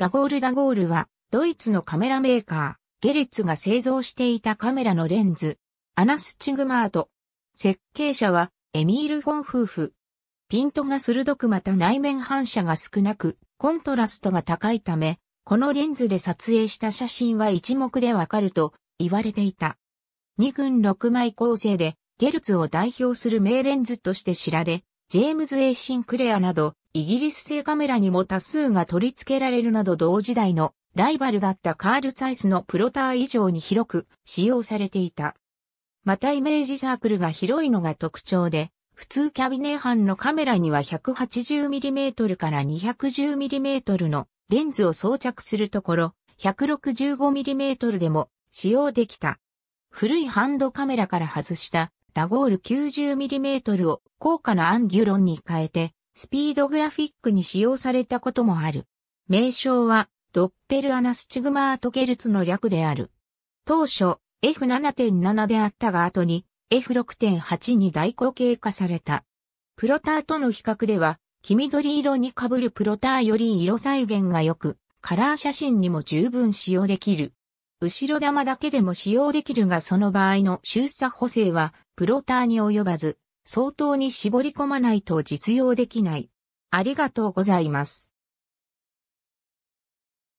ダゴールダゴールは、ドイツのカメラメーカー、ゲレツが製造していたカメラのレンズ、アナスチグマート。設計者は、エミール・フォン夫婦。ピントが鋭くまた内面反射が少なく、コントラストが高いため、このレンズで撮影した写真は一目でわかると言われていた。2群6枚構成で、ゲルツを代表する名レンズとして知られ、ジェームズ・エイ・シンクレアなど、イギリス製カメラにも多数が取り付けられるなど同時代のライバルだったカール・ツァイスのプロター以上に広く使用されていた。またイメージサークルが広いのが特徴で、普通キャビネ班のカメラには 180mm から 210mm のレンズを装着するところ、165mm でも使用できた。古いハンドカメラから外したダゴール 90mm を高価なアンギュロンに変えてスピードグラフィックに使用されたこともある。名称は、ドッペルアナスチグマートケルツの略である。当初、F7.7 であったが後に F6.8 に大口径化された。プロターとの比較では、黄緑色に被るプロターより色再現が良く、カラー写真にも十分使用できる。後ろ玉だけでも使用できるがその場合の収差補正はプロターに及ばず、相当に絞り込まないと実用できない。ありがとうございます。